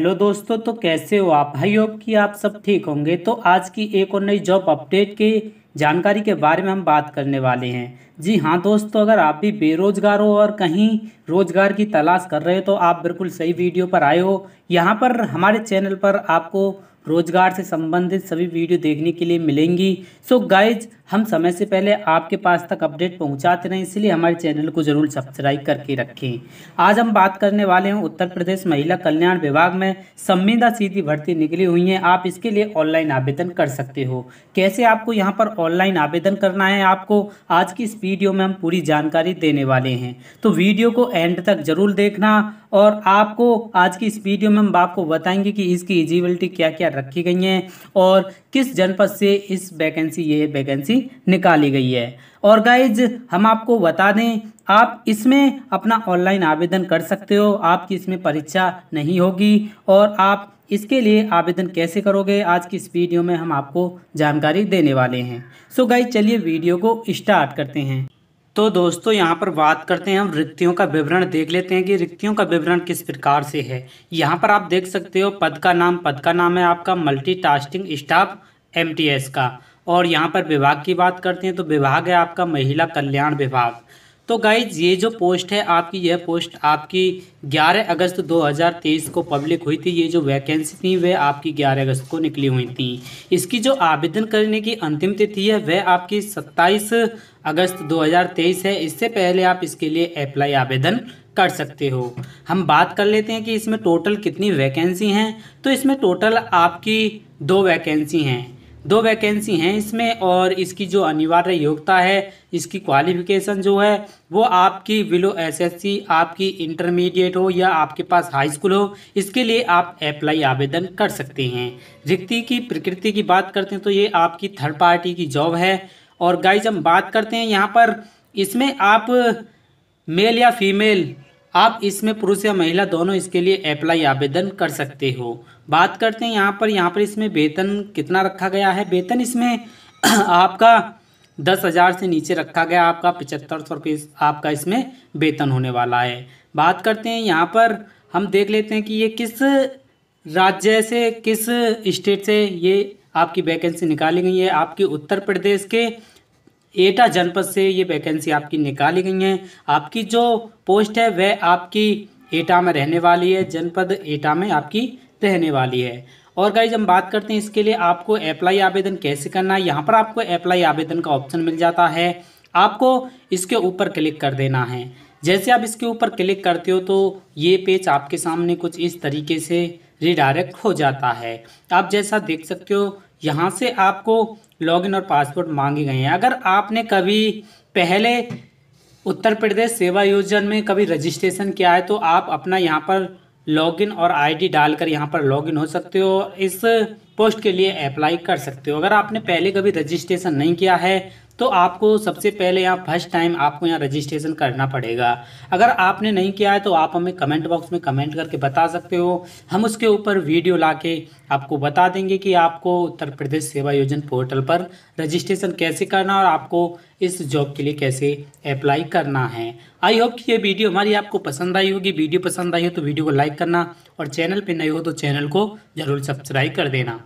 hello दोस्तों तो कैसे हो आप आई होप कि आप सब ठीक होंगे तो आज की एक और नई जॉब अपडेट की जानकारी के बारे में हम बात करने वाले हैं जी हाँ दोस्तों अगर आप भी बेरोजगार हो और कहीं रोजगार की तलाश कर रहे हो तो आप बिल्कुल सही वीडियो पर आए हो यहाँ पर हमारे चैनल पर आपको रोजगार से संबंधित सभी वीडियो देखने के लिए मिलेंगी सो so गाइज हम समय से पहले आपके पास तक अपडेट पहुंचाते रहें इसलिए हमारे चैनल को जरूर सब्सक्राइब करके रखें आज हम बात करने वाले हैं उत्तर प्रदेश महिला कल्याण विभाग में संविदा सीधी भर्ती निकली हुई है आप इसके लिए ऑनलाइन आवेदन कर सकते हो कैसे आपको यहाँ पर ऑनलाइन आवेदन करना है आपको आज की इस वीडियो में हम पूरी जानकारी देने वाले हैं तो वीडियो को एंड तक जरूर देखना और आपको आज की इस वीडियो में हम आपको बताएंगे कि इसकी एलिजिबिलिटी क्या क्या रखी गई हैं और किस जनपद से इस वैकेंसी ये वैकेंसी निकाली गई है और गाइज हम आपको बता दें आप इसमें अपना ऑनलाइन आवेदन कर सकते हो आपकी इसमें परीक्षा नहीं होगी और आप इसके लिए आवेदन कैसे करोगे आज की इस वीडियो में हम आपको जानकारी देने वाले हैं सो गाइज चलिए वीडियो को स्टार्ट करते हैं तो दोस्तों यहाँ पर बात करते हैं हम रिक्तियों का विवरण देख लेते हैं कि रिक्तियों का विवरण किस प्रकार से है यहाँ पर आप देख सकते हो पद का नाम पद का नाम है आपका टास्टिंग स्टाफ एमटीएस का और यहाँ पर विभाग की बात करते हैं तो विभाग है आपका महिला कल्याण विभाग तो गाइज ये जो पोस्ट है आपकी यह पोस्ट आपकी 11 अगस्त 2023 को पब्लिक हुई थी ये जो वैकेंसी थी वह आपकी 11 अगस्त को निकली हुई थी इसकी जो आवेदन करने की अंतिम तिथि है वह आपकी 27 अगस्त 2023 है इससे पहले आप इसके लिए अप्लाई आवेदन कर सकते हो हम बात कर लेते हैं कि इसमें टोटल कितनी वैकेंसी हैं तो इसमें टोटल आपकी दो वैकेंसी हैं दो वैकेंसी हैं इसमें और इसकी जो अनिवार्य योग्यता है इसकी क्वालिफिकेशन जो है वो आपकी बिलो एसएससी आपकी इंटरमीडिएट हो या आपके पास हाई स्कूल हो इसके लिए आप अप्लाई आवेदन कर सकते हैं रिक्ति की प्रकृति की बात करते हैं तो ये आपकी थर्ड पार्टी की जॉब है और गाइज हम बात करते हैं यहाँ पर इसमें आप मेल या फीमेल आप इसमें पुरुष या महिला दोनों इसके लिए अप्लाई आवेदन कर सकते हो बात करते हैं यहाँ पर यहाँ पर इसमें वेतन कितना रखा गया है वेतन इसमें आपका दस हज़ार से नीचे रखा गया आपका पचहत्तर सौ रुपये आपका इसमें वेतन होने वाला है बात करते हैं यहाँ पर हम देख लेते हैं कि ये किस राज्य से किस स्टेट से ये आपकी वैकेंसी निकाली गई है आपके उत्तर प्रदेश के एटा जनपद से ये वैकेंसी आपकी निकाली गई है आपकी जो पोस्ट है वह आपकी एटा में रहने वाली है जनपद एटा में आपकी रहने वाली है और गाइज हम बात करते हैं इसके लिए आपको अप्लाई आवेदन कैसे करना है यहाँ पर आपको अप्लाई आवेदन का ऑप्शन मिल जाता है आपको इसके ऊपर क्लिक कर देना है जैसे आप इसके ऊपर क्लिक करते हो तो ये पेज आपके सामने कुछ इस तरीके से रिडायरेक्ट हो जाता है आप जैसा देख सकते हो यहाँ से आपको लॉगिन और पासवर्ड मांगे गए हैं अगर आपने कभी पहले उत्तर प्रदेश सेवा योजन में कभी रजिस्ट्रेशन किया है तो आप अपना यहाँ पर लॉगिन और आईडी डालकर यहाँ पर लॉगिन हो सकते हो इस पोस्ट के लिए अप्लाई कर सकते हो अगर आपने पहले कभी रजिस्ट्रेशन नहीं किया है तो आपको सबसे पहले यहाँ फर्स्ट टाइम आपको यहाँ रजिस्ट्रेशन करना पड़ेगा अगर आपने नहीं किया है तो आप हमें कमेंट बॉक्स में कमेंट करके बता सकते हो हम उसके ऊपर वीडियो ला के आपको बता देंगे कि आपको उत्तर प्रदेश सेवा योजन पोर्टल पर रजिस्ट्रेशन कैसे करना और आपको इस जॉब के लिए कैसे अप्लाई करना है आई होप कि ये वीडियो हमारी आपको पसंद आई होगी वीडियो पसंद आई हो तो वीडियो को लाइक करना और चैनल पर नए हो तो चैनल को ज़रूर सब्सक्राइब कर देना